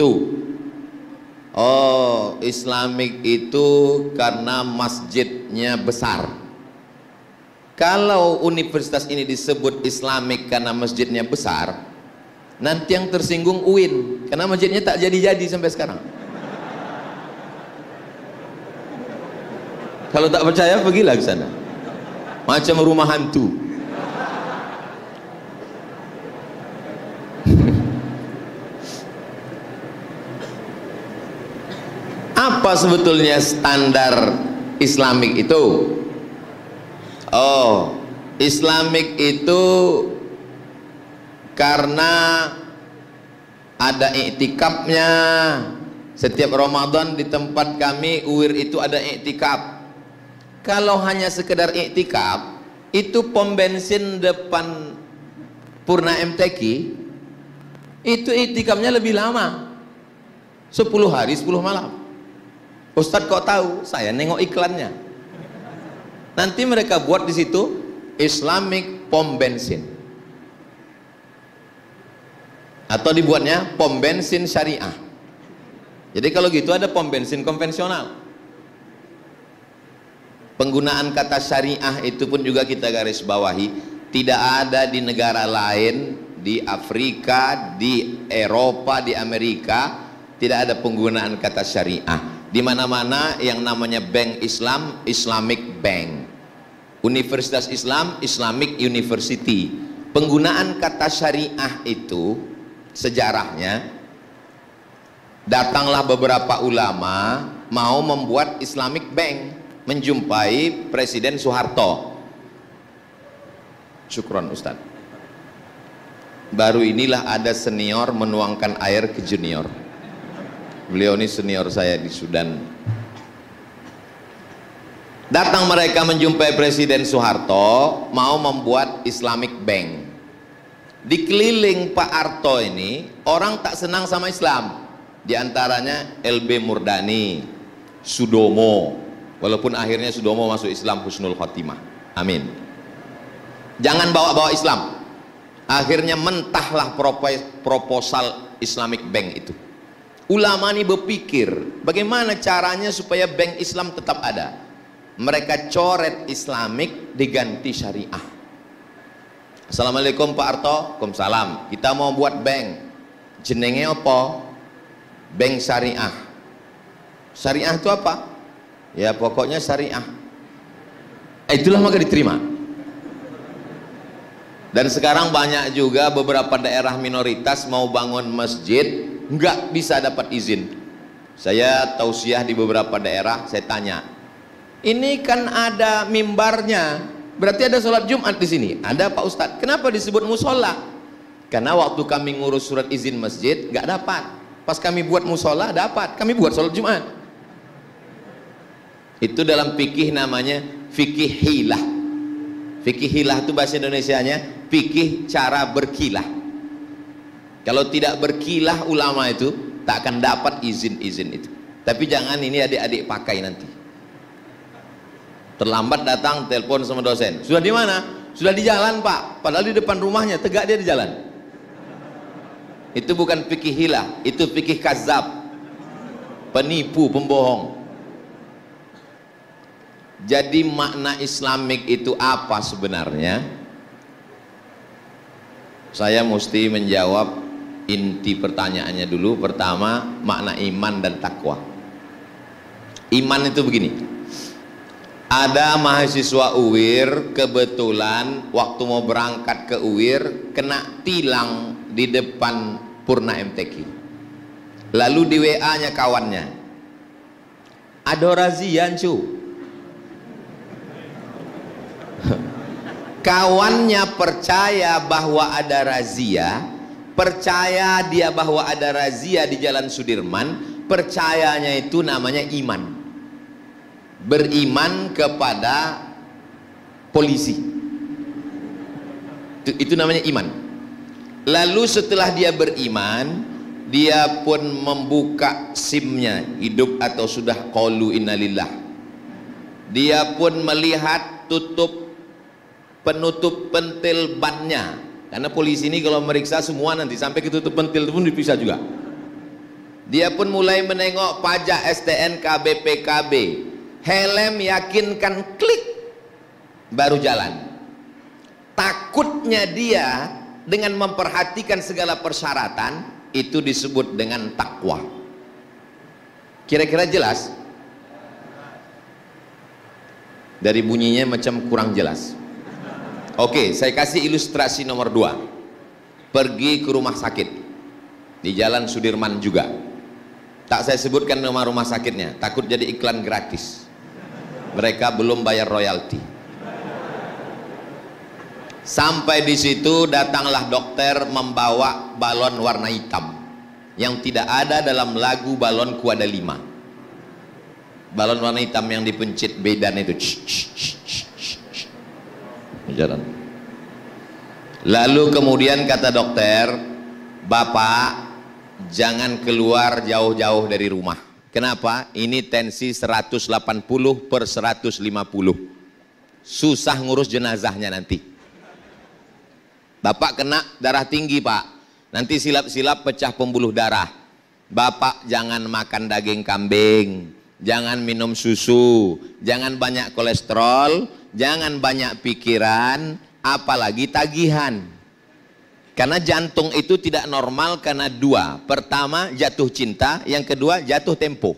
itu Oh islamik itu karena masjidnya besar kalau universitas ini disebut islamik karena masjidnya besar nanti yang tersinggung UIN karena masjidnya tak jadi-jadi sampai sekarang kalau tak percaya pergilah ke sana macam rumah hantu apa sebetulnya standar Islamik itu? Oh, Islamik itu karena ada iktikafnya setiap Ramadan di tempat kami UIR itu ada iktikaf kalau hanya sekedar iktikaf itu pom bensin depan Purna MTQ itu iktikafnya lebih lama 10 hari 10 malam Ustadz kok tahu? Saya nengok iklannya. Nanti mereka buat di situ Islamic pom bensin. Atau dibuatnya pom bensin syariah. Jadi kalau gitu ada pom bensin konvensional. Penggunaan kata syariah itu pun juga kita garis bawahi tidak ada di negara lain di Afrika, di Eropa, di Amerika tidak ada penggunaan kata syariah di mana-mana yang namanya bank Islam, Islamic Bank. Universitas Islam, Islamic University. Penggunaan kata syariah itu sejarahnya datanglah beberapa ulama mau membuat Islamic Bank menjumpai Presiden Soeharto. Syukuran Ustaz. Baru inilah ada senior menuangkan air ke junior. Beliau ini senior saya di Sudan. Datang mereka menjumpai Presiden Soeharto mau membuat Islamic Bank. Dikeliling Pak Arto ini orang tak senang sama Islam. Di antaranya LB Murdani, Sudomo. Walaupun akhirnya Sudomo masuk Islam Husnul Khotimah. Amin. Jangan bawa-bawa Islam. Akhirnya mentahlah proposal Islamic Bank itu. Ulama ini berpikir, bagaimana caranya supaya bank Islam tetap ada? Mereka coret Islamik diganti syariah. Assalamualaikum Pak Arto, Waalaikumsalam. Kita mau buat bank. Jenenge apa? Bank syariah. Syariah itu apa? Ya pokoknya syariah. Eh, itulah maka diterima. Dan sekarang banyak juga beberapa daerah minoritas mau bangun masjid nggak bisa dapat izin saya tausiah di beberapa daerah saya tanya ini kan ada mimbarnya berarti ada sholat jumat di sini ada pak ustadz kenapa disebut musola karena waktu kami ngurus surat izin masjid nggak dapat pas kami buat musola dapat kami buat sholat jumat itu dalam fikih namanya fikih hilah fikih hilah itu bahasa Indonesianya fikih cara berkilah kalau tidak berkilah ulama itu tak akan dapat izin-izin itu. Tapi jangan ini adik-adik pakai nanti. Terlambat datang telepon sama dosen. Sudah di mana? Sudah di jalan, Pak. Padahal di depan rumahnya, tegak dia di jalan. Itu bukan fikih hilah, itu fikih kazab. Penipu, pembohong. Jadi makna islamik itu apa sebenarnya? Saya mesti menjawab inti pertanyaannya dulu pertama makna iman dan takwa iman itu begini ada mahasiswa uwir kebetulan waktu mau berangkat ke uwir kena tilang di depan Purna MTQ lalu di WA nya kawannya ada razian cu kawannya percaya bahwa ada razia percaya dia bahwa ada razia di jalan Sudirman percayanya itu namanya iman beriman kepada polisi itu, itu namanya iman lalu setelah dia beriman dia pun membuka simnya hidup atau sudah qalu innalillah dia pun melihat tutup penutup pentil bannya karena polisi ini kalau meriksa semua nanti sampai ketutup pentil pun dipisah juga. Dia pun mulai menengok pajak STNK BPKB. Helm yakinkan klik baru jalan. Takutnya dia dengan memperhatikan segala persyaratan itu disebut dengan takwa. Kira-kira jelas? Dari bunyinya macam kurang jelas. Oke, saya kasih ilustrasi nomor dua. Pergi ke rumah sakit di Jalan Sudirman juga. Tak saya sebutkan nama rumah sakitnya, takut jadi iklan gratis. Mereka belum bayar royalti. Sampai di situ datanglah dokter membawa balon warna hitam yang tidak ada dalam lagu balon kuada lima. Balon warna hitam yang dipencet bedan itu jalan lalu kemudian kata dokter bapak jangan keluar jauh-jauh dari rumah kenapa? ini tensi 180 per 150 susah ngurus jenazahnya nanti bapak kena darah tinggi pak nanti silap-silap pecah pembuluh darah bapak jangan makan daging kambing jangan minum susu, jangan banyak kolesterol, jangan banyak pikiran, apalagi tagihan. Karena jantung itu tidak normal karena dua. Pertama jatuh cinta, yang kedua jatuh tempo.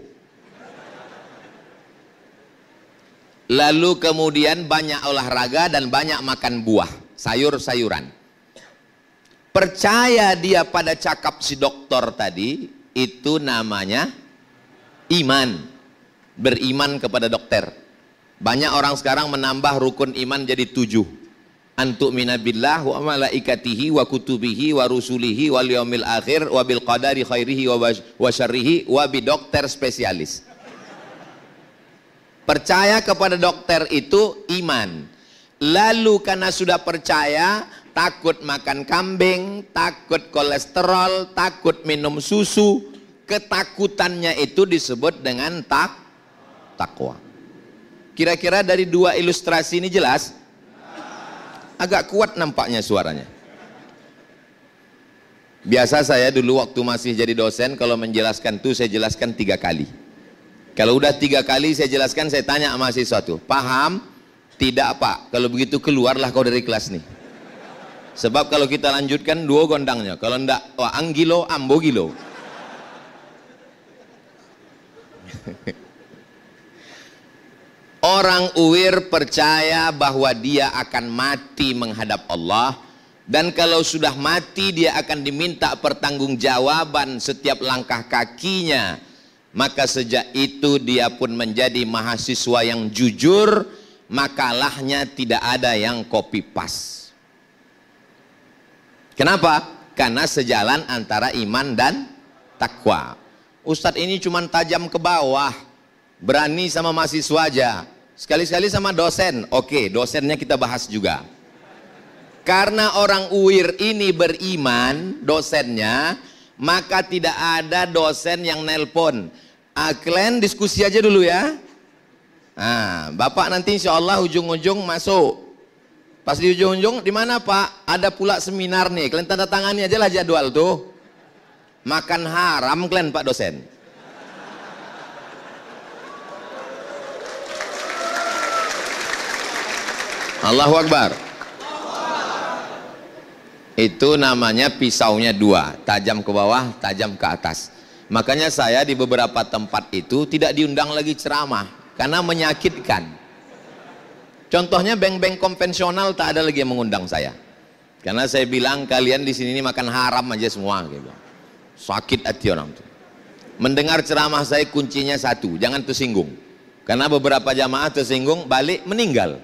Lalu kemudian banyak olahraga dan banyak makan buah, sayur-sayuran percaya dia pada cakap si dokter tadi itu namanya iman beriman kepada dokter. Banyak orang sekarang menambah rukun iman jadi tujuh. Antuk minabillah wa malaikatihi wa kutubihi wa rusulihi wal yaumil akhir wa bil qadari khairihi wa syarrihi wa bi dokter spesialis. Percaya kepada dokter itu iman. Lalu karena sudah percaya, takut makan kambing, takut kolesterol, takut minum susu, ketakutannya itu disebut dengan tak takwa. Kira-kira dari dua ilustrasi ini jelas? Agak kuat nampaknya suaranya. Biasa saya dulu waktu masih jadi dosen, kalau menjelaskan tuh saya jelaskan tiga kali. Kalau udah tiga kali saya jelaskan, saya tanya mahasiswa tuh, paham? Tidak pak, kalau begitu keluarlah kau dari kelas nih. Sebab kalau kita lanjutkan dua gondangnya, kalau ndak wah anggilo ambogilo. Orang uwir percaya bahwa dia akan mati menghadap Allah dan kalau sudah mati dia akan diminta pertanggungjawaban setiap langkah kakinya. Maka sejak itu dia pun menjadi mahasiswa yang jujur, makalahnya tidak ada yang copy pas. Kenapa? Karena sejalan antara iman dan takwa. Ustadz ini cuma tajam ke bawah, berani sama mahasiswa aja Sekali-sekali sama dosen. Oke, dosennya kita bahas juga. Karena orang UIR ini beriman dosennya, maka tidak ada dosen yang nelpon. Aklen ah, diskusi aja dulu ya. Nah, Bapak nanti insya Allah ujung-ujung masuk. Pas di ujung-ujung, di mana Pak? Ada pula seminar nih, kalian tanda tangannya aja lah jadwal tuh. Makan haram kalian Pak dosen. Allahu Akbar itu namanya pisaunya dua tajam ke bawah tajam ke atas makanya saya di beberapa tempat itu tidak diundang lagi ceramah karena menyakitkan contohnya beng-beng konvensional tak ada lagi yang mengundang saya karena saya bilang kalian di sini ini makan haram aja semua gitu. sakit hati orang tuh mendengar ceramah saya kuncinya satu jangan tersinggung karena beberapa jamaah tersinggung balik meninggal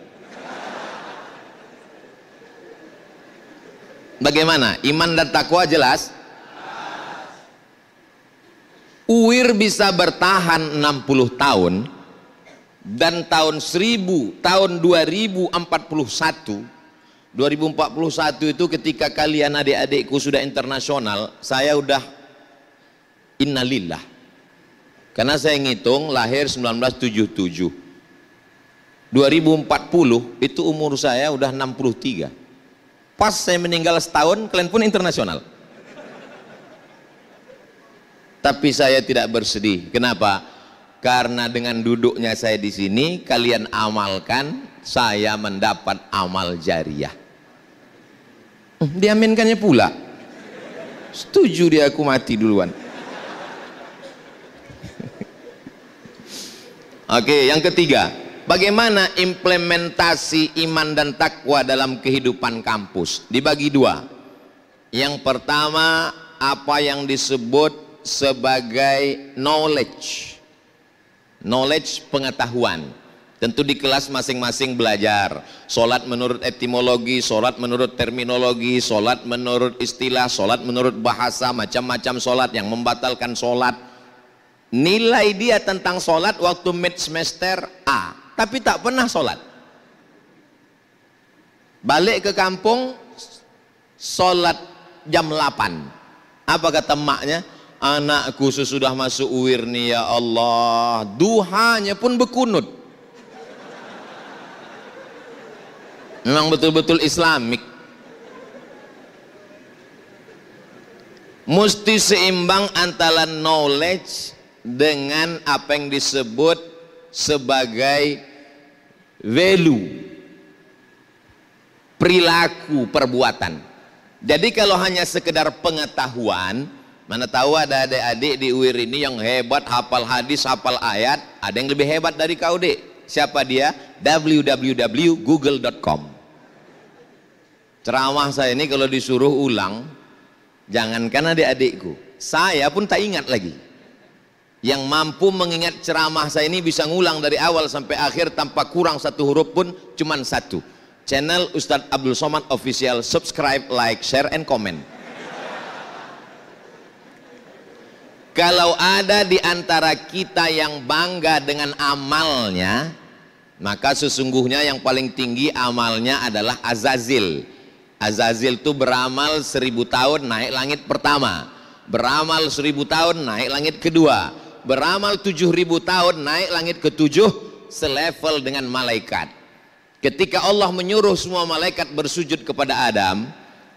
Bagaimana? Iman dan takwa jelas? Uwir bisa bertahan 60 tahun dan tahun 1000, tahun 2041 2041 itu ketika kalian adik-adikku sudah internasional, saya udah innalillah. Karena saya ngitung lahir 1977. 2040 itu umur saya udah 63. Pas saya meninggal setahun, kalian pun internasional. Tapi saya tidak bersedih. Kenapa? Karena dengan duduknya saya di sini, kalian amalkan, saya mendapat amal jariah. Hmm, diaminkannya pula. Setuju dia aku mati duluan. Oke, yang ketiga, bagaimana implementasi iman dan takwa dalam kehidupan kampus dibagi dua yang pertama apa yang disebut sebagai knowledge knowledge pengetahuan tentu di kelas masing-masing belajar solat menurut etimologi solat menurut terminologi solat menurut istilah solat menurut bahasa macam-macam solat yang membatalkan solat nilai dia tentang solat waktu mid semester A tapi tak pernah sholat. Balik ke kampung, sholat jam 8. Apa kata maknya? khusus sudah masuk uir ya Allah. Duhanya pun bekunut. Memang betul-betul islamik. Mesti seimbang antara knowledge dengan apa yang disebut sebagai value perilaku perbuatan. Jadi kalau hanya sekedar pengetahuan, mana tahu ada adik-adik di UIR ini yang hebat hafal hadis, hafal ayat, ada yang lebih hebat dari kau, Dek. Siapa dia? www.google.com. Ceramah saya ini kalau disuruh ulang, jangankan adik-adikku, saya pun tak ingat lagi yang mampu mengingat ceramah saya ini bisa ngulang dari awal sampai akhir tanpa kurang satu huruf pun cuman satu channel Ustadz Abdul Somad official subscribe like share and comment kalau ada di antara kita yang bangga dengan amalnya maka sesungguhnya yang paling tinggi amalnya adalah Azazil Azazil itu beramal seribu tahun naik langit pertama beramal seribu tahun naik langit kedua beramal tujuh ribu tahun naik langit ketujuh selevel dengan malaikat. Ketika Allah menyuruh semua malaikat bersujud kepada Adam,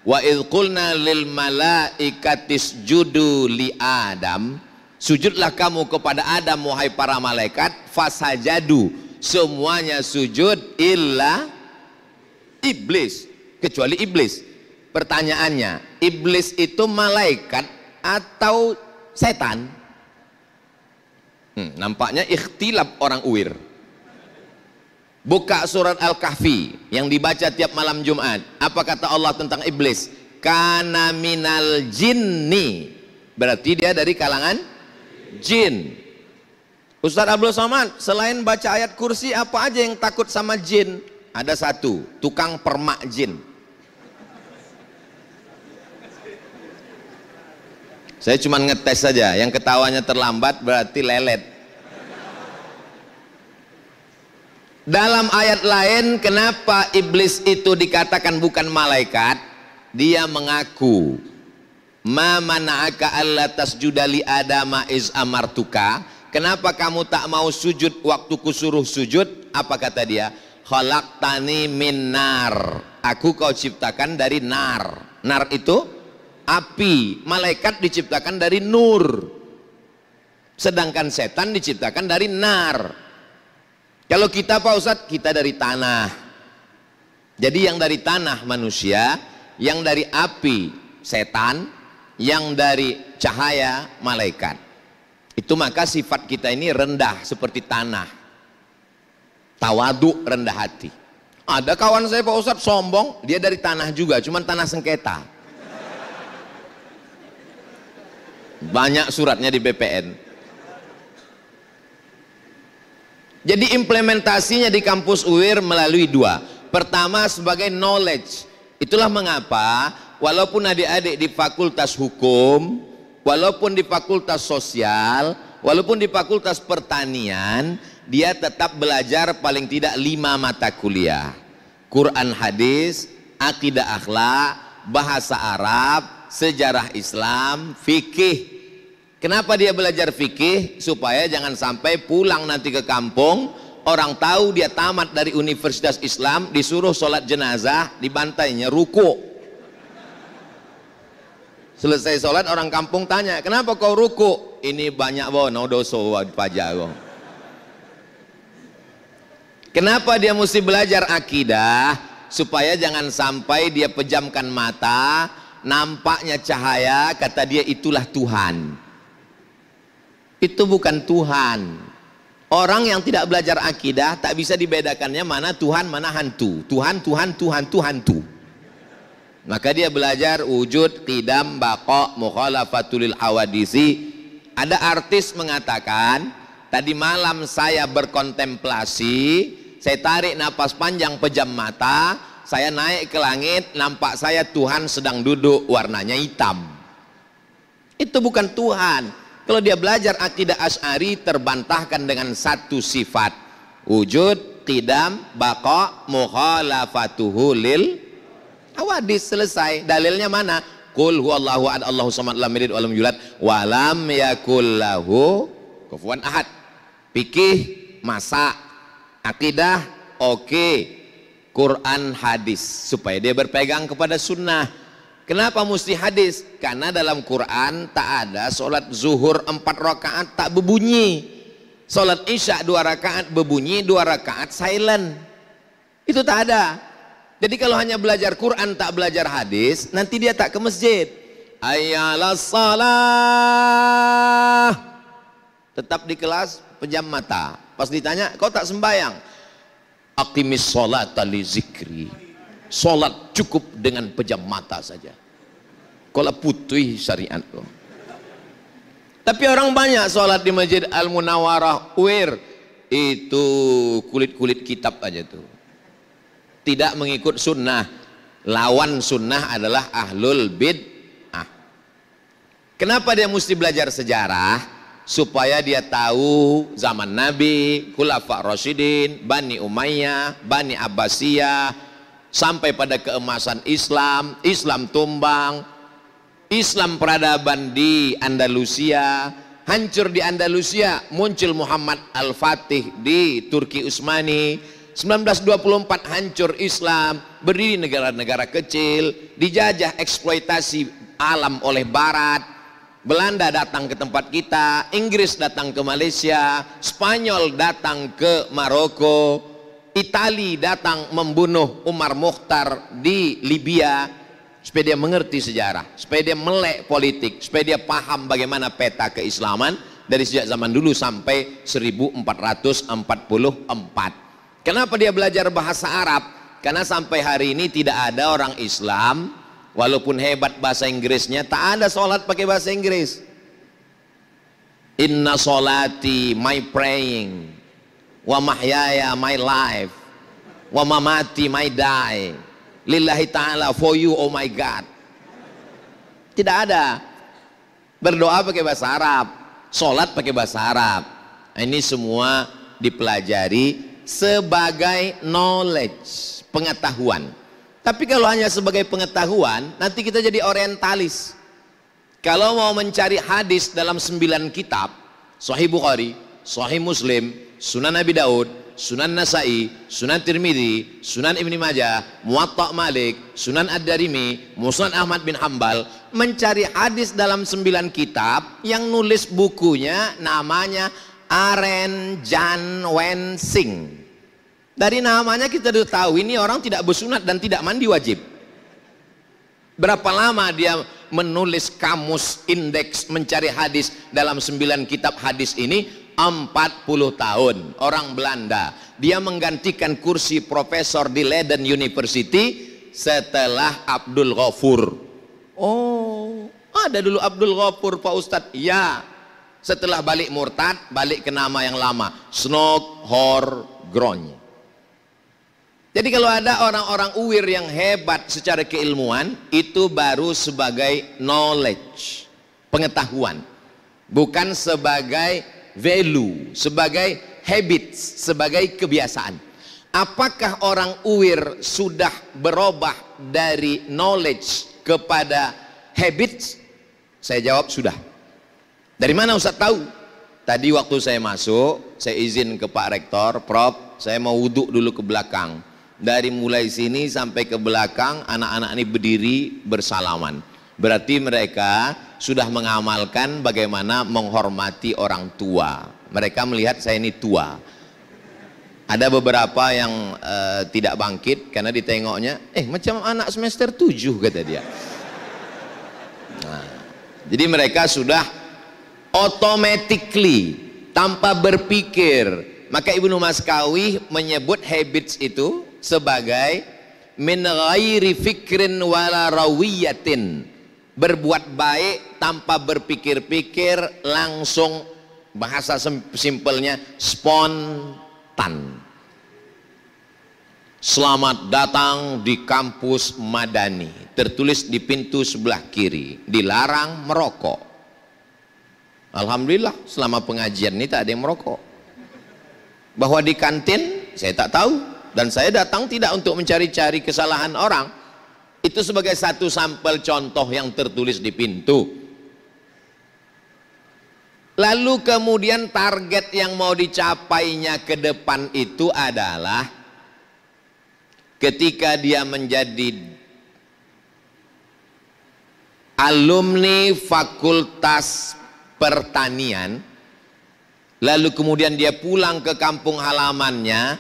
wa idqulna lil malaikatis judu li Adam, sujudlah kamu kepada Adam wahai para malaikat, fasajadu, semuanya sujud illa iblis, kecuali iblis. Pertanyaannya, iblis itu malaikat atau setan? Hmm, nampaknya ikhtilaf orang uwir. Buka surat Al-Kahfi yang dibaca tiap malam Jumat. Apa kata Allah tentang iblis? Kana minal jinni. Berarti dia dari kalangan jin. Ustaz Abdul Somad, selain baca ayat kursi apa aja yang takut sama jin? Ada satu, tukang permak jin. Saya cuma ngetes saja, yang ketawanya terlambat berarti lelet. Dalam ayat lain, kenapa iblis itu dikatakan bukan malaikat? Dia mengaku, Ma mana'aka alla tasjuda adama iz amartuka? Kenapa kamu tak mau sujud waktu kusuruh sujud? Apa kata dia? Khalaqtani min nar. Aku kau ciptakan dari nar. Nar itu api. Malaikat diciptakan dari nur. Sedangkan setan diciptakan dari nar. Kalau kita Pak Ustadz, kita dari tanah. Jadi yang dari tanah manusia, yang dari api setan, yang dari cahaya malaikat. Itu maka sifat kita ini rendah seperti tanah. tawaduk rendah hati. Ada kawan saya Pak Ustadz sombong, dia dari tanah juga, cuman tanah sengketa. Banyak suratnya di BPN. Jadi implementasinya di kampus UIR melalui dua. Pertama sebagai knowledge. Itulah mengapa walaupun adik-adik di fakultas hukum, walaupun di fakultas sosial, walaupun di fakultas pertanian, dia tetap belajar paling tidak lima mata kuliah. Quran hadis, akidah akhlak, bahasa Arab, sejarah Islam, fikih. Kenapa dia belajar fikih? Supaya jangan sampai pulang nanti ke kampung, orang tahu dia tamat dari Universitas Islam, disuruh sholat jenazah, dibantainya ruku. Selesai sholat orang kampung tanya, kenapa kau ruku? Ini banyak wono doso pajak Kenapa dia mesti belajar akidah? Supaya jangan sampai dia pejamkan mata, nampaknya cahaya kata dia itulah Tuhan itu bukan Tuhan orang yang tidak belajar akidah tak bisa dibedakannya mana Tuhan mana hantu Tuhan Tuhan Tuhan Tuhan Tuhan. maka dia belajar wujud qidam bako mukhalafatulil awadisi ada artis mengatakan tadi malam saya berkontemplasi saya tarik nafas panjang pejam mata saya naik ke langit, nampak saya Tuhan sedang duduk, warnanya hitam. Itu bukan Tuhan. Kalau dia belajar akidah Ash'ari terbantahkan dengan satu sifat. Wujud, qidam, baqa, mukhalafatuhu lil awadis. Selesai. Dalilnya mana? Kul huwallahu ad allahu samad lam yalid walam yulad walam yakul lahu kufuwan ahad. Pikih, masa, akidah, oke. Okay Quran, hadis supaya dia berpegang kepada sunnah. Kenapa mesti hadis? Karena dalam Quran tak ada sholat zuhur empat rakaat tak berbunyi. Sholat isya dua rakaat berbunyi, dua rakaat silent. Itu tak ada. Jadi kalau hanya belajar Quran tak belajar hadis, nanti dia tak ke masjid. Ayalah salah. Tetap di kelas pejam mata. Pas ditanya, kau tak sembayang Aqimis sholat li zikri. Sholat cukup dengan pejam mata saja. Kalau putih syariat. lo Tapi orang banyak sholat di Masjid Al Munawarah Uir itu kulit-kulit kitab aja tuh. Tidak mengikut sunnah. Lawan sunnah adalah ahlul bid'ah. Kenapa dia mesti belajar sejarah? supaya dia tahu zaman Nabi, Khulafa Rasidin, Bani Umayyah, Bani Abbasiyah, sampai pada keemasan Islam, Islam tumbang, Islam peradaban di Andalusia, hancur di Andalusia, muncul Muhammad Al-Fatih di Turki Utsmani, 1924 hancur Islam, berdiri negara-negara kecil, dijajah eksploitasi alam oleh Barat, Belanda datang ke tempat kita, Inggris datang ke Malaysia, Spanyol datang ke Maroko, Itali datang membunuh Umar Mukhtar di Libya, supaya dia mengerti sejarah, supaya dia melek politik, supaya dia paham bagaimana peta keislaman dari sejak zaman dulu sampai 1444. Kenapa dia belajar bahasa Arab? Karena sampai hari ini tidak ada orang Islam walaupun hebat bahasa Inggrisnya tak ada sholat pakai bahasa Inggris inna solati my praying wa mahyaya my life wa mamati my die lillahi ta'ala for you oh my God tidak ada berdoa pakai bahasa Arab sholat pakai bahasa Arab ini semua dipelajari sebagai knowledge pengetahuan tapi kalau hanya sebagai pengetahuan, nanti kita jadi orientalis. Kalau mau mencari hadis dalam sembilan kitab, Sahih Bukhari, Sahih Muslim, Sunan Nabi Daud, Sunan Nasai, Sunan Tirmidzi, Sunan Ibni Majah, Muwatta Malik, Sunan Ad-Darimi, Musnad Ahmad bin Hambal, mencari hadis dalam sembilan kitab yang nulis bukunya namanya Aren Jan Wensing. Dari namanya kita sudah tahu ini orang tidak bersunat dan tidak mandi wajib. Berapa lama dia menulis kamus indeks mencari hadis dalam sembilan kitab hadis ini 40 tahun orang Belanda dia menggantikan kursi profesor di Leiden University setelah Abdul Ghafur oh ada dulu Abdul Ghafur Pak Ustadz ya setelah balik murtad balik ke nama yang lama Snog Hor Grony jadi kalau ada orang-orang uwir yang hebat secara keilmuan, itu baru sebagai knowledge, pengetahuan. Bukan sebagai value, sebagai habits, sebagai kebiasaan. Apakah orang uwir sudah berubah dari knowledge kepada habits? Saya jawab sudah. Dari mana Ustaz tahu? Tadi waktu saya masuk, saya izin ke Pak Rektor, Prof, saya mau wuduk dulu ke belakang dari mulai sini sampai ke belakang anak-anak ini berdiri bersalaman berarti mereka sudah mengamalkan bagaimana menghormati orang tua mereka melihat saya ini tua ada beberapa yang uh, tidak bangkit karena ditengoknya eh macam anak semester 7 kata dia nah, jadi mereka sudah automatically tanpa berpikir maka Ibnu Maskawi menyebut habits itu sebagai min ghairi fikrin wala rawiyatin berbuat baik tanpa berpikir-pikir langsung bahasa simpelnya spontan Selamat datang di kampus Madani. Tertulis di pintu sebelah kiri. Dilarang merokok. Alhamdulillah selama pengajian ini tak ada yang merokok. Bahwa di kantin saya tak tahu. Dan saya datang tidak untuk mencari-cari kesalahan orang. Itu sebagai satu sampel contoh yang tertulis di pintu. Lalu kemudian target yang mau dicapainya ke depan itu adalah ketika dia menjadi alumni fakultas pertanian lalu kemudian dia pulang ke kampung halamannya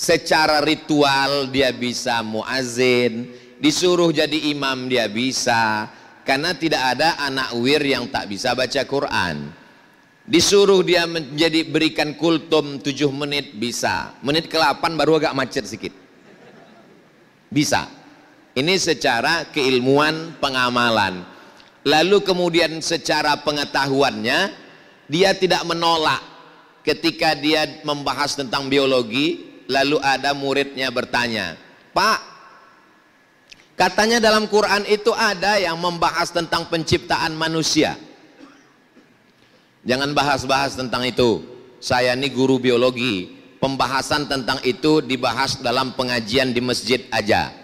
secara ritual dia bisa muazin disuruh jadi imam dia bisa karena tidak ada anak wir yang tak bisa baca Quran disuruh dia menjadi berikan kultum tujuh menit bisa menit ke-8 baru agak macet sedikit bisa ini secara keilmuan pengamalan lalu kemudian secara pengetahuannya dia tidak menolak ketika dia membahas tentang biologi Lalu ada muridnya bertanya, Pak, katanya dalam Quran itu ada yang membahas tentang penciptaan manusia. Jangan bahas-bahas tentang itu. Saya ini guru biologi. Pembahasan tentang itu dibahas dalam pengajian di masjid aja.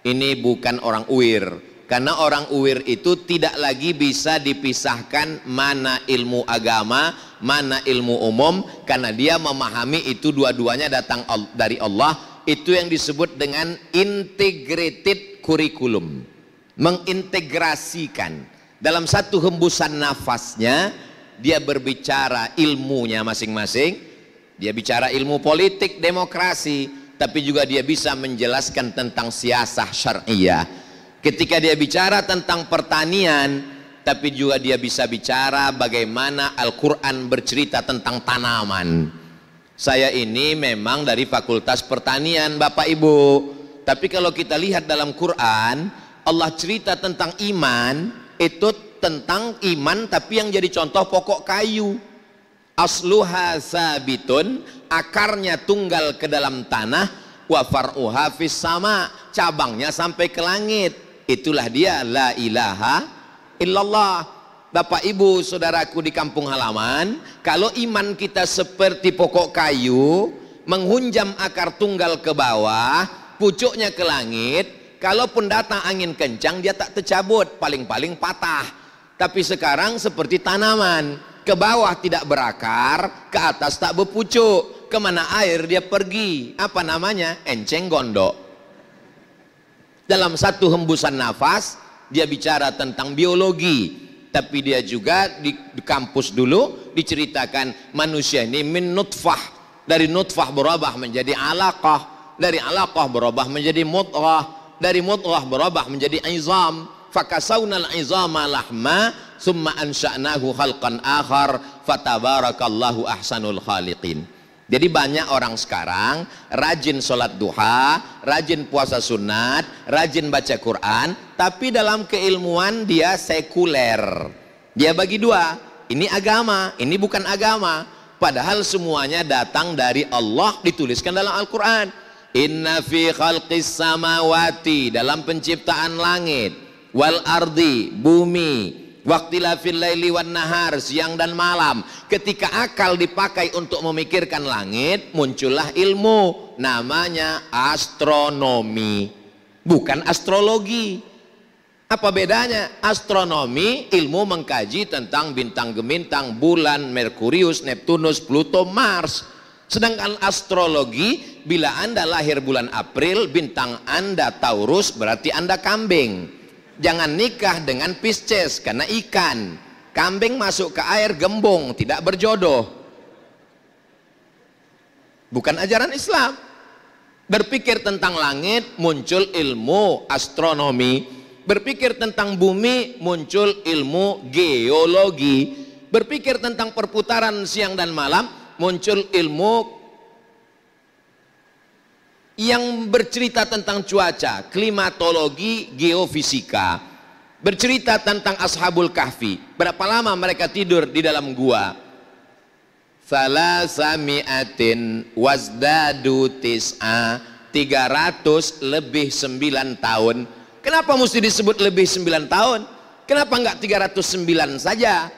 Ini bukan orang uir karena orang uwir itu tidak lagi bisa dipisahkan mana ilmu agama, mana ilmu umum, karena dia memahami itu dua-duanya datang dari Allah. Itu yang disebut dengan integrated curriculum, mengintegrasikan dalam satu hembusan nafasnya. Dia berbicara ilmunya masing-masing, dia bicara ilmu politik, demokrasi, tapi juga dia bisa menjelaskan tentang siasah syariah Ketika dia bicara tentang pertanian, tapi juga dia bisa bicara bagaimana Al-Quran bercerita tentang tanaman. Saya ini memang dari Fakultas Pertanian, Bapak Ibu. Tapi kalau kita lihat dalam Quran, Allah cerita tentang iman, itu tentang iman tapi yang jadi contoh pokok kayu. Asluha sabitun, akarnya tunggal ke dalam tanah, wa far'uha sama, cabangnya sampai ke langit Itulah dia la ilaha illallah. Bapak Ibu, saudaraku di kampung halaman, kalau iman kita seperti pokok kayu, menghunjam akar tunggal ke bawah, pucuknya ke langit, kalaupun datang angin kencang dia tak tercabut, paling-paling patah. Tapi sekarang seperti tanaman, ke bawah tidak berakar, ke atas tak berpucuk, kemana air dia pergi, apa namanya? Enceng gondok dalam satu hembusan nafas dia bicara tentang biologi tapi dia juga di, kampus dulu diceritakan manusia ini min nutfah dari nutfah berubah menjadi alaqah dari alaqah berubah menjadi mutrah dari mutrah berubah menjadi izam fakasaunal izama lahma summa ansha'nahu khalqan akhar fatabarakallahu ahsanul khaliqin jadi banyak orang sekarang rajin sholat duha, rajin puasa sunat, rajin baca Quran, tapi dalam keilmuan dia sekuler. Dia bagi dua, ini agama, ini bukan agama. Padahal semuanya datang dari Allah dituliskan dalam Al-Quran. Inna fi khalqis samawati, dalam penciptaan langit, wal ardi, bumi, Waktilah fil wan nahar, siang dan malam. Ketika akal dipakai untuk memikirkan langit, muncullah ilmu namanya astronomi, bukan astrologi. Apa bedanya? Astronomi ilmu mengkaji tentang bintang gemintang, bulan, Merkurius, Neptunus, Pluto, Mars. Sedangkan astrologi, bila Anda lahir bulan April, bintang Anda Taurus berarti Anda kambing jangan nikah dengan pisces karena ikan. Kambing masuk ke air gembung, tidak berjodoh. Bukan ajaran Islam. Berpikir tentang langit muncul ilmu astronomi, berpikir tentang bumi muncul ilmu geologi, berpikir tentang perputaran siang dan malam muncul ilmu yang bercerita tentang cuaca, klimatologi, geofisika, bercerita tentang Ashabul Kahfi. Berapa lama mereka tidur di dalam gua? Salasamiatin wasdadu tis'a 300 lebih 9 tahun. Kenapa mesti disebut lebih 9 tahun? Kenapa enggak 309 saja?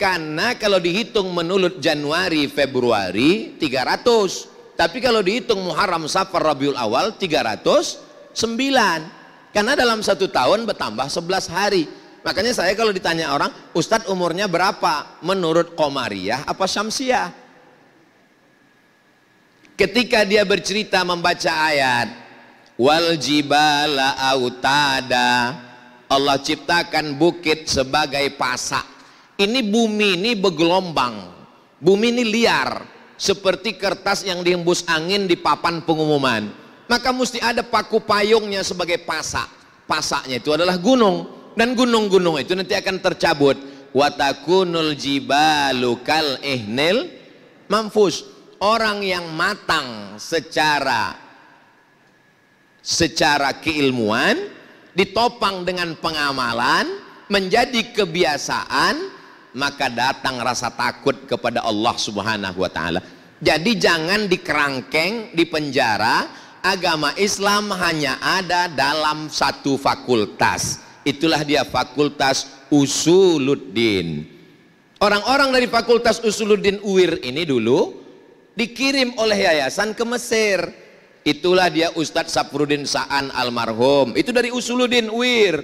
Karena kalau dihitung menurut Januari Februari 300 tapi kalau dihitung Muharram, Safar, Rabiul Awal 309. Karena dalam satu tahun bertambah 11 hari. Makanya saya kalau ditanya orang, Ustadz umurnya berapa? Menurut Komariah apa Syamsiah? Ketika dia bercerita membaca ayat, Wal jibala autada, Allah ciptakan bukit sebagai pasak. Ini bumi ini bergelombang, bumi ini liar, seperti kertas yang dihembus angin di papan pengumuman maka mesti ada paku payungnya sebagai pasak pasaknya itu adalah gunung dan gunung-gunung itu nanti akan tercabut watakunul jibalukal ihnil mampus orang yang matang secara secara keilmuan ditopang dengan pengamalan menjadi kebiasaan maka datang rasa takut kepada Allah Subhanahu wa taala. Jadi jangan dikerangkeng, dipenjara, agama Islam hanya ada dalam satu fakultas. Itulah dia fakultas Usuluddin. Orang-orang dari fakultas Usuluddin UIR ini dulu dikirim oleh yayasan ke Mesir. Itulah dia Ustadz Sapruddin Sa'an almarhum. Itu dari Usuluddin UIR.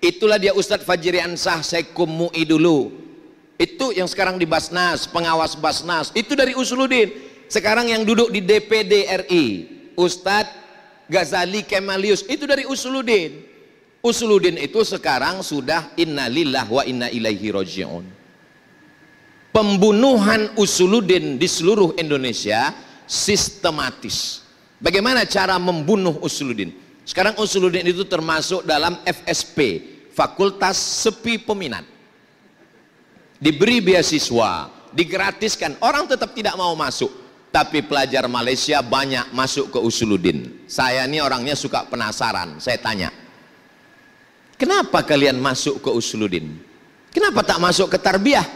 Itulah dia Ustadz Fajri Ansah Sekum Mu'i dulu itu yang sekarang di Basnas, pengawas Basnas. Itu dari Usuludin. Sekarang yang duduk di DPD RI, Ustadz Ghazali Kemalius, itu dari Usuludin. Usuludin itu sekarang sudah innalillah wa inna ilaihi roji'un. Pembunuhan Usuludin di seluruh Indonesia sistematis. Bagaimana cara membunuh Usuludin? Sekarang Usuludin itu termasuk dalam FSP, Fakultas Sepi Peminat diberi beasiswa, digratiskan, orang tetap tidak mau masuk. Tapi pelajar Malaysia banyak masuk ke Usuludin. Saya ini orangnya suka penasaran, saya tanya. Kenapa kalian masuk ke Usuludin? Kenapa tak masuk ke Tarbiyah?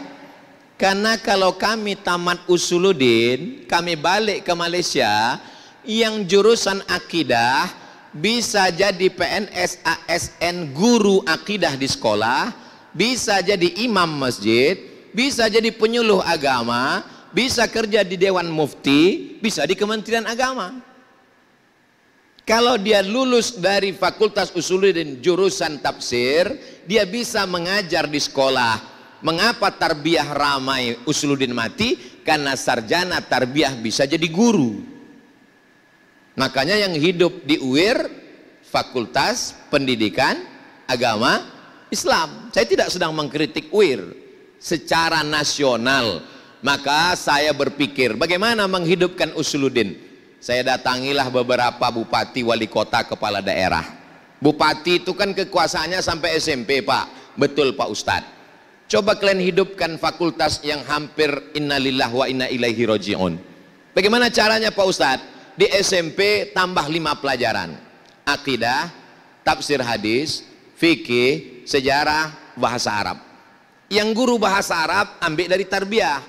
Karena kalau kami tamat Usuludin, kami balik ke Malaysia, yang jurusan akidah bisa jadi PNS, ASN, guru akidah di sekolah, bisa jadi imam masjid, bisa jadi penyuluh agama, bisa kerja di dewan mufti, bisa di Kementerian Agama. Kalau dia lulus dari Fakultas Usuluddin jurusan tafsir, dia bisa mengajar di sekolah. Mengapa tarbiyah ramai Usuluddin mati? Karena sarjana tarbiyah bisa jadi guru. Makanya yang hidup di UIR Fakultas Pendidikan Agama Islam. Saya tidak sedang mengkritik Wir secara nasional. Maka saya berpikir bagaimana menghidupkan Usuluddin. Saya datangilah beberapa bupati, wali kota, kepala daerah. Bupati itu kan kekuasaannya sampai SMP Pak. Betul Pak Ustadz. Coba kalian hidupkan fakultas yang hampir innalillah wa inna ilaihi roji'un. Bagaimana caranya Pak Ustadz? Di SMP tambah lima pelajaran. Akidah, tafsir hadis, fikih, sejarah, bahasa Arab. Yang guru bahasa Arab ambil dari tarbiyah,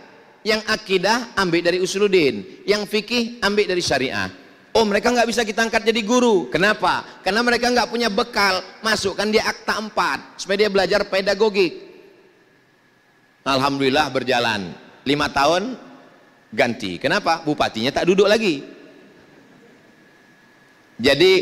yang akidah ambil dari usuludin, yang fikih ambil dari syariah. Oh mereka nggak bisa kita angkat jadi guru. Kenapa? Karena mereka nggak punya bekal. Masukkan dia akta 4 supaya dia belajar pedagogik. Alhamdulillah berjalan. Lima tahun ganti. Kenapa? Bupatinya tak duduk lagi. Jadi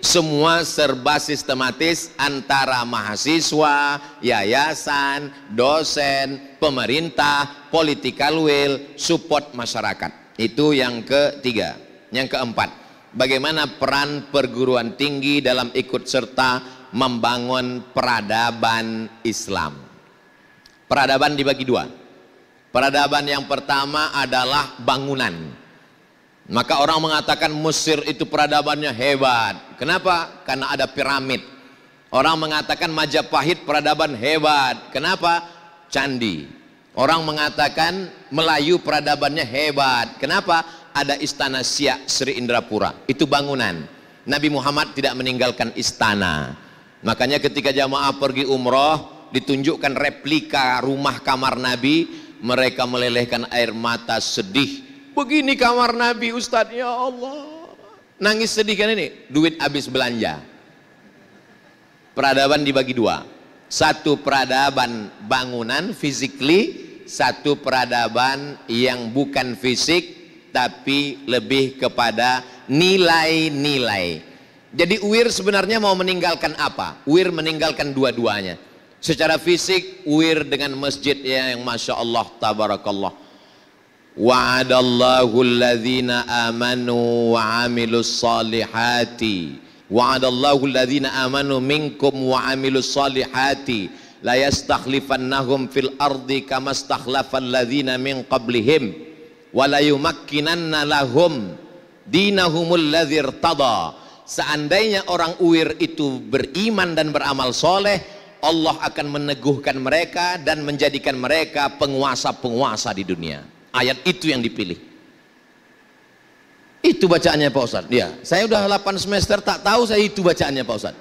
semua serba sistematis antara mahasiswa, yayasan, dosen, pemerintah, political will, support masyarakat. Itu yang ketiga. Yang keempat, bagaimana peran perguruan tinggi dalam ikut serta membangun peradaban Islam. Peradaban dibagi dua. Peradaban yang pertama adalah bangunan maka orang mengatakan Mesir itu peradabannya hebat. Kenapa? Karena ada piramid. Orang mengatakan Majapahit peradaban hebat. Kenapa? Candi. Orang mengatakan Melayu peradabannya hebat. Kenapa? Ada istana Siak Sri Indrapura. Itu bangunan. Nabi Muhammad tidak meninggalkan istana. Makanya ketika jamaah pergi umroh, ditunjukkan replika rumah kamar Nabi, mereka melelehkan air mata sedih Begini kamar Nabi Ustadz, ya Allah. Nangis sedih kan ini, duit habis belanja. Peradaban dibagi dua. Satu peradaban bangunan, physically. Satu peradaban yang bukan fisik, tapi lebih kepada nilai-nilai. Jadi Uwir sebenarnya mau meninggalkan apa? Uwir meninggalkan dua-duanya. Secara fisik, Uwir dengan masjidnya yang Masya Allah, Tabarakallah. Wa'adallahu alladhina amanu wa amilus salihati Wa'adallahu alladhina amanu minkum wa amilus salihati la yastakhlifannahum fil ardi kama stakhlafal ladzina min qablihim wa la yumakkinanna lahum dinahumul ladhir tada seandainya orang uir itu beriman dan beramal soleh Allah akan meneguhkan mereka dan menjadikan mereka penguasa-penguasa di dunia Ayat itu yang dipilih. Itu bacaannya Pak Ustaz Ya, saya udah 8 semester tak tahu saya itu bacaannya Pak Ustaz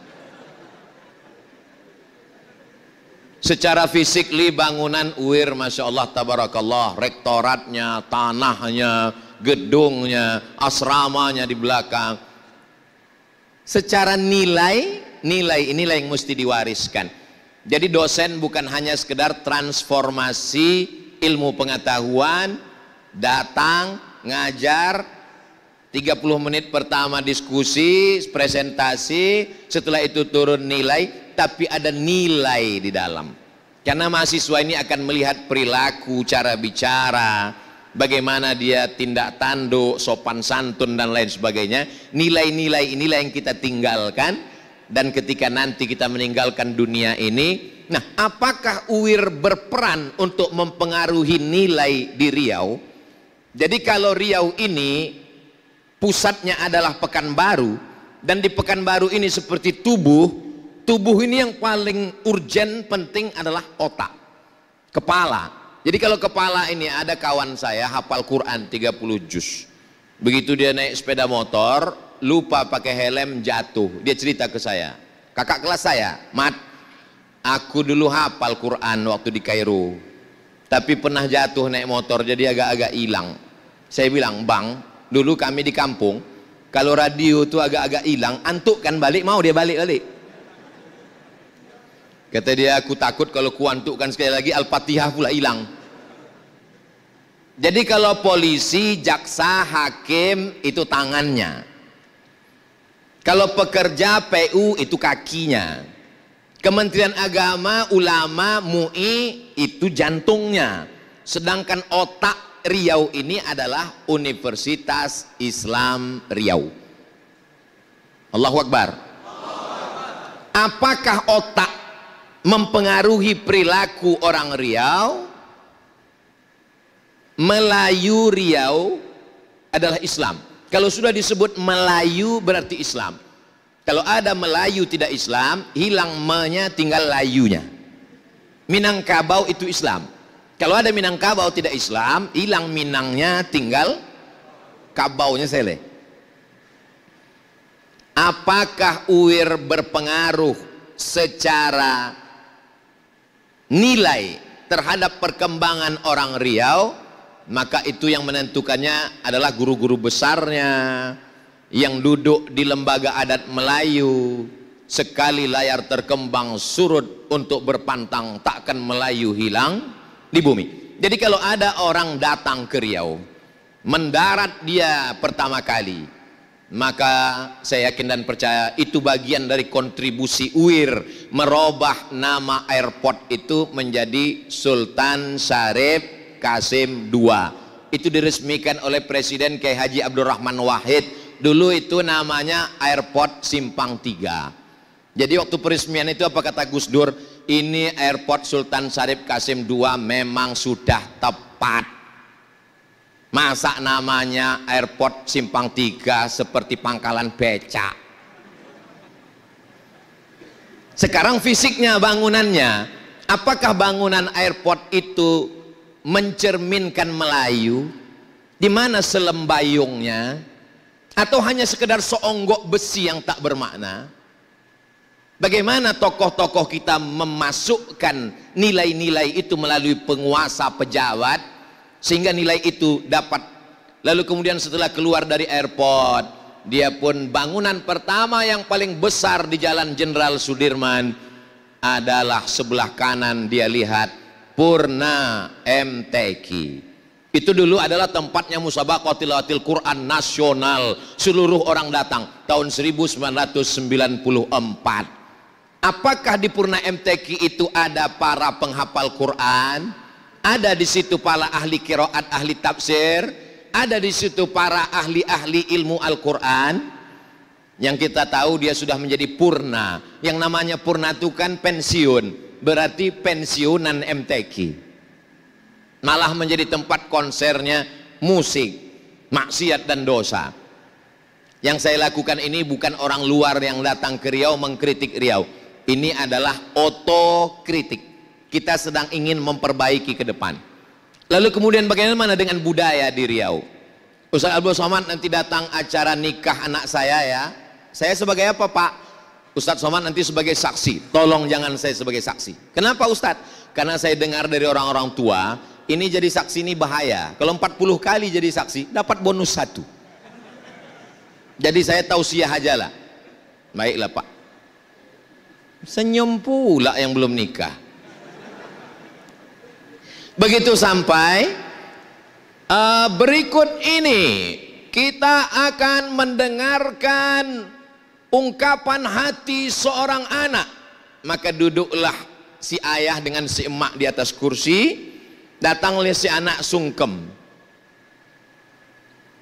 Secara li bangunan UIR Masya Allah Tabarakallah Rektoratnya, tanahnya, gedungnya, asramanya di belakang Secara nilai, nilai inilah yang mesti diwariskan Jadi dosen bukan hanya sekedar transformasi ilmu pengetahuan, datang, ngajar, 30 menit pertama diskusi, presentasi, setelah itu turun nilai, tapi ada nilai di dalam. Karena mahasiswa ini akan melihat perilaku, cara bicara, bagaimana dia tindak tanduk, sopan santun dan lain sebagainya. Nilai-nilai inilah yang kita tinggalkan dan ketika nanti kita meninggalkan dunia ini, Nah, apakah UIR berperan untuk mempengaruhi nilai di Riau? Jadi kalau Riau ini pusatnya adalah Pekanbaru dan di Pekanbaru ini seperti tubuh, tubuh ini yang paling urgent penting adalah otak, kepala. Jadi kalau kepala ini ada kawan saya hafal Quran 30 juz. Begitu dia naik sepeda motor, lupa pakai helm jatuh. Dia cerita ke saya, kakak kelas saya, mat Aku dulu hafal Quran waktu di Kairo. Tapi pernah jatuh naik motor jadi agak-agak hilang. Saya bilang, "Bang, dulu kami di kampung, kalau radio itu agak-agak hilang, antuk kan balik mau dia balik-balik." Kata dia, "Aku takut kalau kan sekali lagi Al-Fatihah pula hilang." Jadi kalau polisi, jaksa, hakim itu tangannya. Kalau pekerja PU itu kakinya. Kementerian Agama, ulama, MUI itu jantungnya. Sedangkan otak Riau ini adalah Universitas Islam Riau. Allahu Akbar. Apakah otak mempengaruhi perilaku orang Riau? Melayu Riau adalah Islam. Kalau sudah disebut Melayu berarti Islam kalau ada Melayu tidak Islam, hilang menya tinggal layunya. Minangkabau itu Islam. Kalau ada Minangkabau tidak Islam, hilang minangnya tinggal kabaunya sele. Apakah uir berpengaruh secara nilai terhadap perkembangan orang Riau? Maka itu yang menentukannya adalah guru-guru besarnya, yang duduk di lembaga adat Melayu sekali layar terkembang surut untuk berpantang takkan Melayu hilang di bumi jadi kalau ada orang datang ke Riau mendarat dia pertama kali maka saya yakin dan percaya itu bagian dari kontribusi UIR merubah nama airport itu menjadi Sultan Syarif Kasim II itu diresmikan oleh Presiden KH Haji Abdurrahman Wahid dulu itu namanya airport simpang Tiga. jadi waktu peresmian itu apa kata Gus Dur ini airport Sultan Syarif Kasim II memang sudah tepat masa namanya airport simpang Tiga seperti pangkalan becak sekarang fisiknya bangunannya apakah bangunan airport itu mencerminkan Melayu? Di mana selembayungnya? atau hanya sekedar seonggok besi yang tak bermakna bagaimana tokoh-tokoh kita memasukkan nilai-nilai itu melalui penguasa pejabat sehingga nilai itu dapat lalu kemudian setelah keluar dari airport dia pun bangunan pertama yang paling besar di jalan Jenderal Sudirman adalah sebelah kanan dia lihat Purna MTQ itu dulu adalah tempatnya musabaqah tilawatil Quran nasional. Seluruh orang datang tahun 1994. Apakah di Purna MTQ itu ada para penghafal Quran? Ada di situ para ahli kiroat, ahli tafsir? Ada di situ para ahli-ahli ilmu Al-Quran? Yang kita tahu dia sudah menjadi purna. Yang namanya purna itu kan pensiun. Berarti pensiunan MTQ malah menjadi tempat konsernya musik, maksiat dan dosa. Yang saya lakukan ini bukan orang luar yang datang ke Riau mengkritik Riau. Ini adalah otokritik. Kita sedang ingin memperbaiki ke depan. Lalu kemudian bagaimana dengan budaya di Riau? Ustaz Abdul Somad nanti datang acara nikah anak saya ya. Saya sebagai apa Pak? Ustadz Somad nanti sebagai saksi. Tolong jangan saya sebagai saksi. Kenapa Ustadz? Karena saya dengar dari orang-orang tua, ini jadi saksi ini bahaya kalau 40 kali jadi saksi dapat bonus satu jadi saya tahu tausiah aja lah baiklah pak senyum pula yang belum nikah begitu sampai uh, berikut ini kita akan mendengarkan ungkapan hati seorang anak maka duduklah si ayah dengan si emak di atas kursi datang oleh si anak sungkem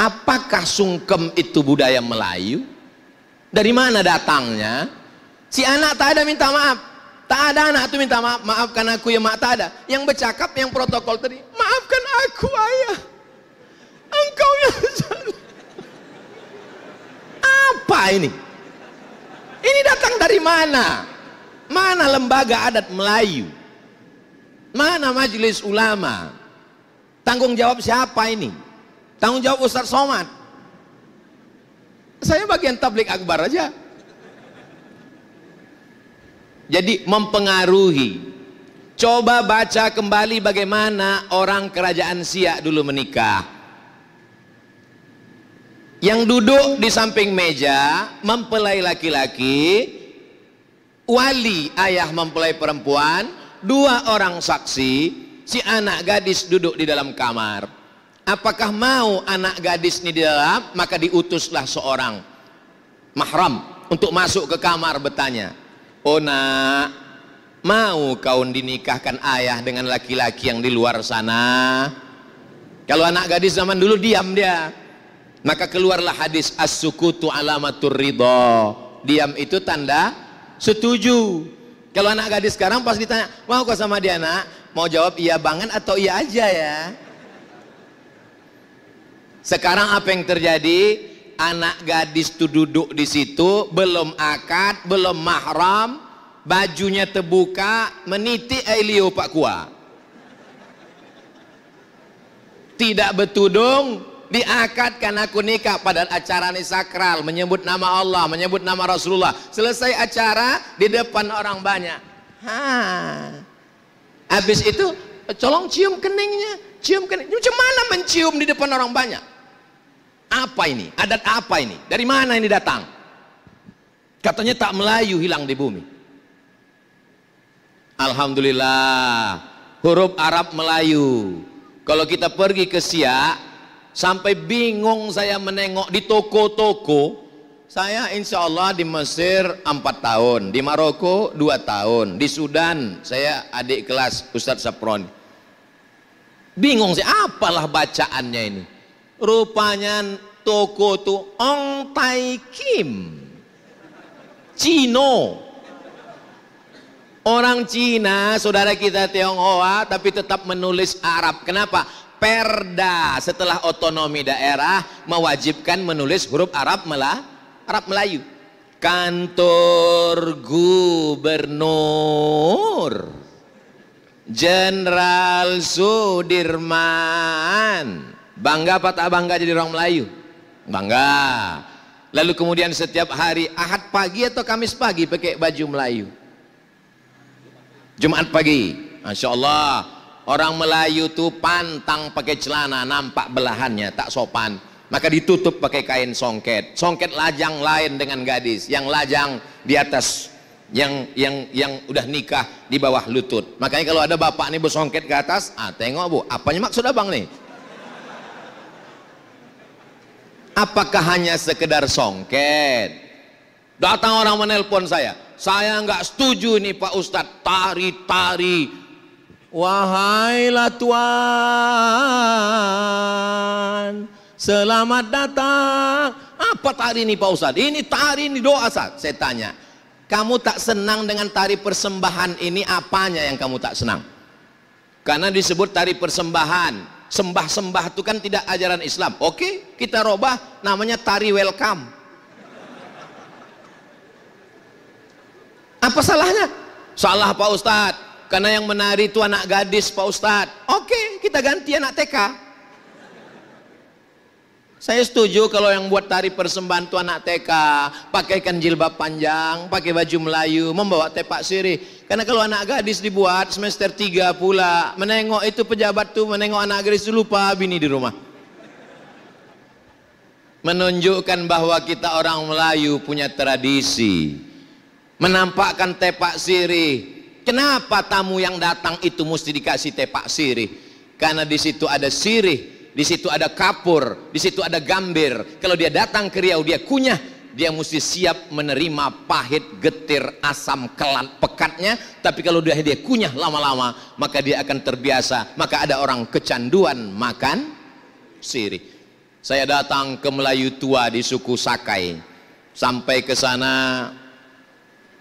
apakah sungkem itu budaya Melayu dari mana datangnya si anak tak ada minta maaf tak ada anak itu minta maaf maafkan aku ya mak tak ada yang bercakap yang protokol tadi maafkan aku ayah engkau yang salah apa ini ini datang dari mana mana lembaga adat Melayu Mana majelis ulama? Tanggung jawab siapa ini? Tanggung jawab Ustaz Somad. Saya bagian tablik akbar aja. Jadi mempengaruhi. Coba baca kembali bagaimana orang kerajaan Siak dulu menikah. Yang duduk di samping meja mempelai laki-laki, wali ayah mempelai perempuan, dua orang saksi si anak gadis duduk di dalam kamar apakah mau anak gadis ini di dalam maka diutuslah seorang mahram untuk masuk ke kamar bertanya oh nak mau kau dinikahkan ayah dengan laki-laki yang di luar sana kalau anak gadis zaman dulu diam dia maka keluarlah hadis as-sukutu alamatur ridho diam itu tanda setuju kalau anak gadis sekarang pas ditanya, mau kok sama dia nak? Mau jawab iya banget atau iya aja ya? Sekarang apa yang terjadi? Anak gadis itu duduk di situ, belum akad, belum mahram, bajunya terbuka, meniti Elio Pak Kua. Tidak betudung, diakadkan aku nikah pada acara ini sakral menyebut nama Allah menyebut nama Rasulullah selesai acara di depan orang banyak ha habis itu colong cium keningnya cium kening cium mana mencium di depan orang banyak apa ini adat apa ini dari mana ini datang katanya tak Melayu hilang di bumi Alhamdulillah huruf Arab Melayu kalau kita pergi ke Siak Sampai bingung saya menengok di toko-toko. Saya insya Allah di Mesir 4 tahun, di Maroko 2 tahun, di Sudan saya adik kelas Ustadz Sapron. Bingung sih, apalah bacaannya ini. Rupanya toko itu Ong Tai Kim. Cino. Orang Cina, saudara kita Tionghoa, tapi tetap menulis Arab. Kenapa? perda setelah otonomi daerah mewajibkan menulis huruf Arab Mela, Arab Melayu. Kantor Gubernur Jenderal Sudirman. Bangga apa tak bangga jadi orang Melayu? Bangga. Lalu kemudian setiap hari Ahad pagi atau Kamis pagi pakai baju Melayu. Jumat pagi. Masya Allah Orang Melayu tuh pantang pakai celana, nampak belahannya, tak sopan. Maka ditutup pakai kain songket. Songket lajang lain dengan gadis. Yang lajang di atas, yang yang yang udah nikah di bawah lutut. Makanya kalau ada bapak nih bersongket ke atas, ah tengok bu, apanya maksud abang nih? Apakah hanya sekedar songket? Datang orang menelpon saya, saya nggak setuju nih Pak Ustadz, tari-tari Wahai Tuhan, selamat datang. Apa tari ini Pak Ustadz? Ini tari ini doa Ustaz. Saya tanya, kamu tak senang dengan tari persembahan ini apanya yang kamu tak senang? Karena disebut tari persembahan. Sembah-sembah itu kan tidak ajaran Islam. Oke, kita robah namanya tari welcome. Apa salahnya? Salah Pak Ustadz karena yang menari itu anak gadis Pak ustad, Oke, kita ganti anak TK. Saya setuju kalau yang buat tari persembahan itu anak TK, pakaikan jilbab panjang, pakai baju Melayu, membawa tepak sirih. Karena kalau anak gadis dibuat semester 3 pula, menengok itu pejabat tuh, menengok anak gadis itu lupa bini di rumah. Menunjukkan bahwa kita orang Melayu punya tradisi. Menampakkan tepak sirih, Kenapa tamu yang datang itu mesti dikasih tepak sirih? Karena di situ ada sirih, di situ ada kapur, di situ ada gambir. Kalau dia datang ke Riau, dia kunyah, dia mesti siap menerima pahit, getir, asam, kelat, pekatnya. Tapi kalau dia, dia kunyah lama-lama, maka dia akan terbiasa. Maka ada orang kecanduan makan sirih. Saya datang ke Melayu tua di suku Sakai. Sampai ke sana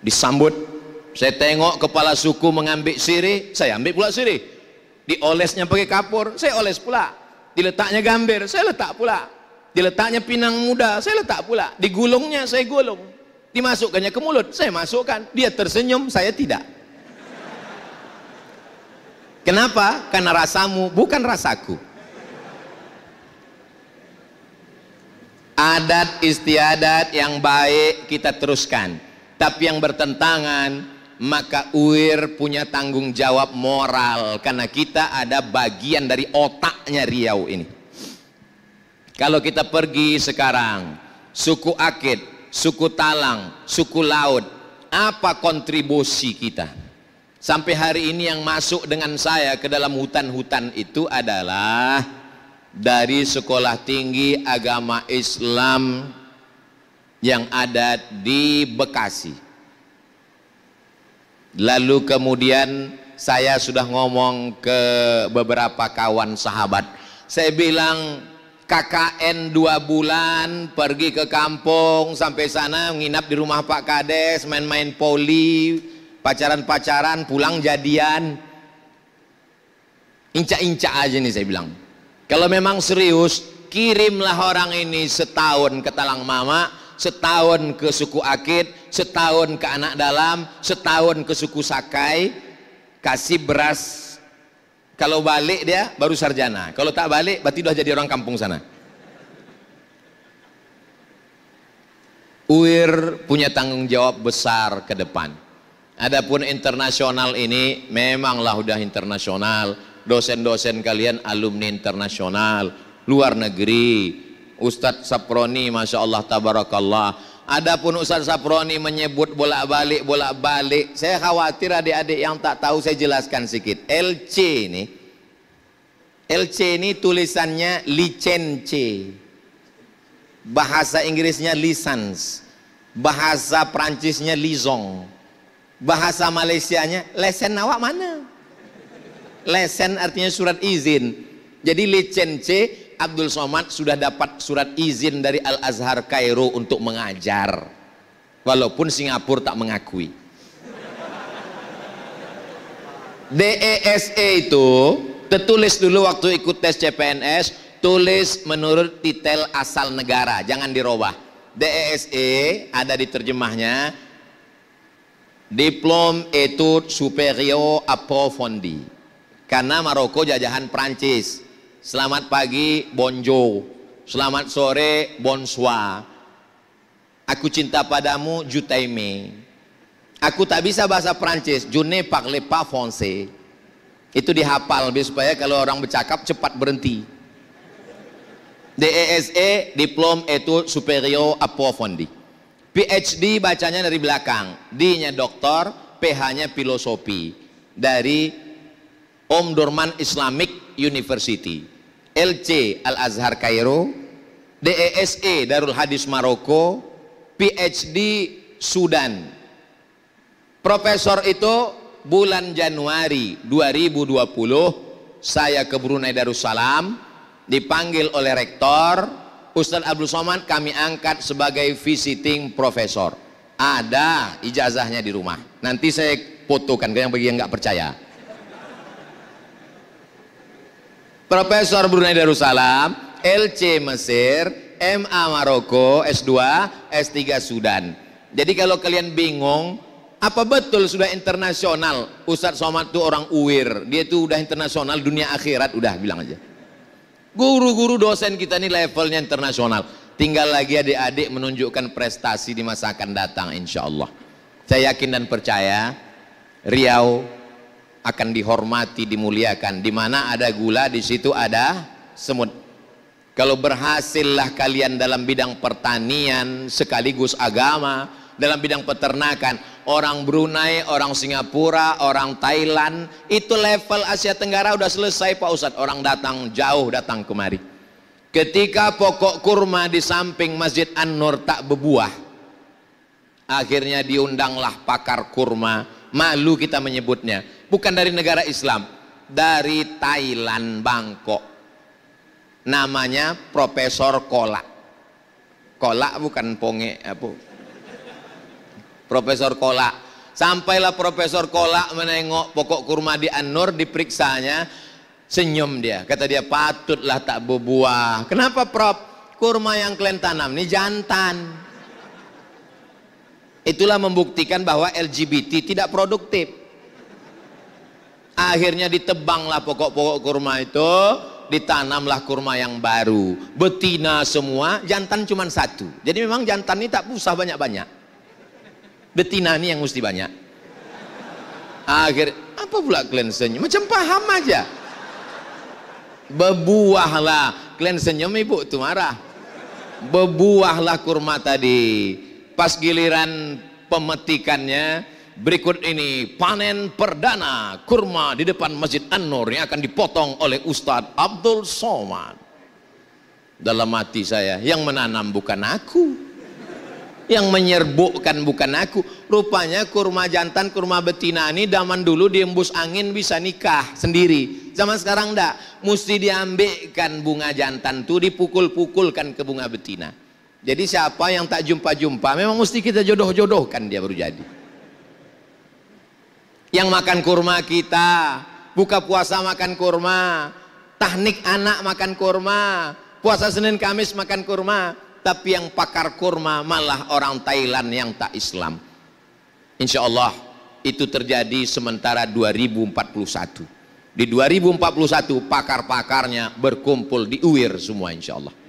disambut saya tengok kepala suku mengambil sirih, saya ambil pula sirih. Diolesnya pakai kapur, saya oles pula. Diletaknya gambir, saya letak pula. Diletaknya pinang muda, saya letak pula. Digulungnya, saya gulung. Dimasukkannya ke mulut, saya masukkan. Dia tersenyum, saya tidak. Kenapa? Karena rasamu bukan rasaku. Adat istiadat yang baik kita teruskan. Tapi yang bertentangan maka UIR punya tanggung jawab moral karena kita ada bagian dari otaknya Riau ini. Kalau kita pergi sekarang, suku Akid, suku Talang, suku Laut, apa kontribusi kita? Sampai hari ini yang masuk dengan saya ke dalam hutan-hutan itu adalah dari sekolah tinggi agama Islam yang ada di Bekasi Lalu kemudian saya sudah ngomong ke beberapa kawan sahabat. Saya bilang KKN dua bulan pergi ke kampung sampai sana nginap di rumah Pak Kades main-main poli pacaran-pacaran pulang jadian inca-inca aja nih saya bilang kalau memang serius kirimlah orang ini setahun ke Talang Mama setahun ke suku Akid setahun ke anak dalam setahun ke suku Sakai kasih beras kalau balik dia baru sarjana kalau tak balik berarti sudah jadi orang kampung sana UIR punya tanggung jawab besar ke depan. Adapun internasional ini memanglah sudah internasional. Dosen-dosen kalian alumni internasional, luar negeri, Ustadz Saproni Masya Allah Tabarakallah Adapun Ustadz Saproni menyebut bolak-balik bolak-balik saya khawatir adik-adik yang tak tahu saya jelaskan sedikit LC ini LC ini tulisannya licence bahasa Inggrisnya license bahasa Prancisnya lizong bahasa Malaysianya lesen awak mana lesen artinya surat izin jadi licence Abdul Somad sudah dapat surat izin dari Al Azhar Kairo untuk mengajar walaupun Singapura tak mengakui DESE e itu tertulis dulu waktu ikut tes CPNS tulis menurut titel asal negara jangan dirubah DESE e ada di terjemahnya Diplom Etude Superior Aprofondi karena Maroko jajahan Prancis selamat pagi bonjo, selamat sore bonswa. Aku cinta padamu jutaime. Aku tak bisa bahasa Prancis, june parle pas français. Itu dihafal supaya kalau orang bercakap cepat berhenti. DESE e, diplom itu superior approfondi. PhD bacanya dari belakang. D-nya doktor, PH-nya filosofi. Dari Om Dorman Islamic University, LC Al-Azhar Kairo, DESE e Darul Hadis Maroko, PhD Sudan. Profesor itu bulan Januari 2020 saya ke Brunei Darussalam dipanggil oleh rektor Ustadz Abdul Somad kami angkat sebagai visiting professor. Ada ijazahnya di rumah. Nanti saya fotokan ke yang bagi yang nggak percaya. Profesor Brunei Darussalam, LC Mesir, MA Maroko, S2, S3 Sudan. Jadi kalau kalian bingung, apa betul sudah internasional? Ustadz Somad itu orang UIR, dia itu udah internasional dunia akhirat, udah bilang aja. Guru-guru dosen kita ini levelnya internasional. Tinggal lagi adik-adik menunjukkan prestasi di masa akan datang insya Allah. Saya yakin dan percaya Riau akan dihormati, dimuliakan. Di mana ada gula, di situ ada semut. Kalau berhasillah kalian dalam bidang pertanian sekaligus agama, dalam bidang peternakan, orang Brunei, orang Singapura, orang Thailand, itu level Asia Tenggara udah selesai Pak Ustadz. Orang datang jauh datang kemari. Ketika pokok kurma di samping Masjid An-Nur tak berbuah, akhirnya diundanglah pakar kurma, malu kita menyebutnya bukan dari negara Islam, dari Thailand, Bangkok. Namanya Profesor Kola, Kola bukan ponge apa. Profesor Kola. Sampailah Profesor Kola menengok pokok kurma di Anur diperiksanya, senyum dia. Kata dia, patutlah tak berbuah. Kenapa Prof? Kurma yang kalian tanam ini jantan. Itulah membuktikan bahwa LGBT tidak produktif. Akhirnya ditebanglah pokok-pokok kurma itu, ditanamlah kurma yang baru. Betina semua, jantan cuma satu. Jadi memang jantan ini tak usah banyak-banyak. Betina ini yang mesti banyak. Akhir apa pula kalian senyum? Macam paham aja. Bebuahlah, kalian senyum ibu tuh marah. Bebuahlah kurma tadi. Pas giliran pemetikannya, Berikut ini panen perdana kurma di depan Masjid An-Nur yang akan dipotong oleh Ustadz Abdul Somad. Dalam hati saya, yang menanam bukan aku. Yang menyerbukkan bukan aku. Rupanya kurma jantan, kurma betina ini zaman dulu diembus angin bisa nikah sendiri. Zaman sekarang enggak. Mesti diambilkan bunga jantan tuh dipukul-pukulkan ke bunga betina. Jadi siapa yang tak jumpa-jumpa memang mesti kita jodoh-jodohkan dia baru jadi. Yang makan kurma kita, buka puasa makan kurma, tahnik anak makan kurma, puasa Senin Kamis makan kurma, tapi yang pakar kurma malah orang Thailand yang tak Islam. Insya Allah itu terjadi sementara 2041. Di 2041 pakar-pakarnya berkumpul di UIR semua insya Allah.